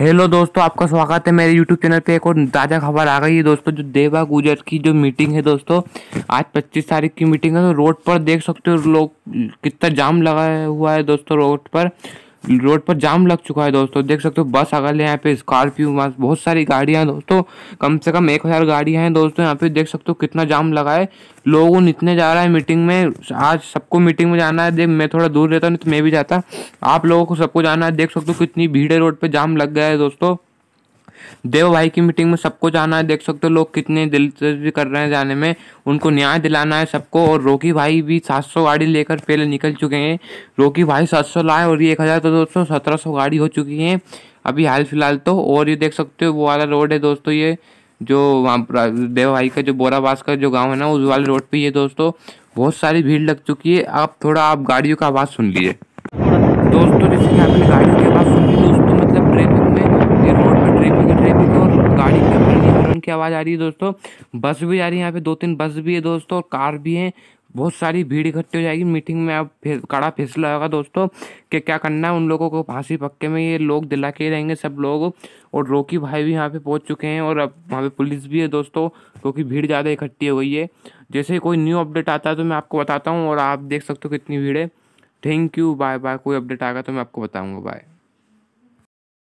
hello दोस्तों आपका स्वागत है मेरे यूट्यूब चैनल पे एक और ताज़ा खबर आ गई है दोस्तों जो देवा गुजर की जो मीटिंग है दोस्तों आज 25 तारीख की मीटिंग है तो रोड पर देख सकते हो लोग कितना जाम लगा हुआ है दोस्तों रोड पर रोड पर जाम लग चुका है दोस्तों देख सकते हो बस अगल है यहाँ पे स्कॉर्पियो बहुत सारी गाड़ियाँ हैं दोस्तों कम से कम एक हज़ार गाड़ियाँ हैं दोस्तों यहाँ पे देख सकते हो कितना जाम लगा है लोगों इतने जा रहा है मीटिंग में आज सबको मीटिंग में जाना है देख मैं थोड़ा दूर रहता हूँ तो मैं भी जाता आप लोगों को सबको जाना है देख सकते हो कितनी भीड़ है रोड पर जाम लग गया है दोस्तों देव भाई की मीटिंग में सबको जाना है देख सकते हो लोग कितने दिलचस्पी कर रहे हैं जाने में उनको न्याय दिलाना है सबको और रोकी भाई भी सात सौ गाड़ी लेकर पहले निकल चुके हैं रोकी भाई सात सौ लाए और ये एक हज़ार तो दोस्तों सत्रह सौ गाड़ी हो चुकी है अभी हाल फिलहाल तो और ये देख सकते हो वो वाला रोड है दोस्तों ये जो वहाँ देव भाई का जो बोराबास का जो गाँव है ना उस वाले रोड पर ये दोस्तों बहुत सारी भीड़ लग चुकी है आप थोड़ा आप गाड़ियों का आवाज़ सुन लीजिए की आवाज़ आ रही है दोस्तों बस भी आ रही है यहाँ पे दो तीन बस भी है दोस्तों और कार भी है बहुत सारी भीड़ इकट्ठी हो जाएगी मीटिंग में अब फे, कड़ा फैसला होगा दोस्तों कि क्या करना है उन लोगों को फांसी पक्के में ये लोग दिला के रहेंगे सब लोग और रोकी भाई भी यहाँ पे पहुँच चुके हैं और अब वहाँ पे पुलिस भी है दोस्तों क्योंकि तो भीड़ ज़्यादा इकट्ठी हो गई है जैसे कोई न्यू अपडेट आता है तो मैं आपको बताता हूँ और आप देख सकते हो कितनी भीड़ है थैंक यू बाय बाय कोई अपडेट आएगा तो मैं आपको बताऊँगा बाय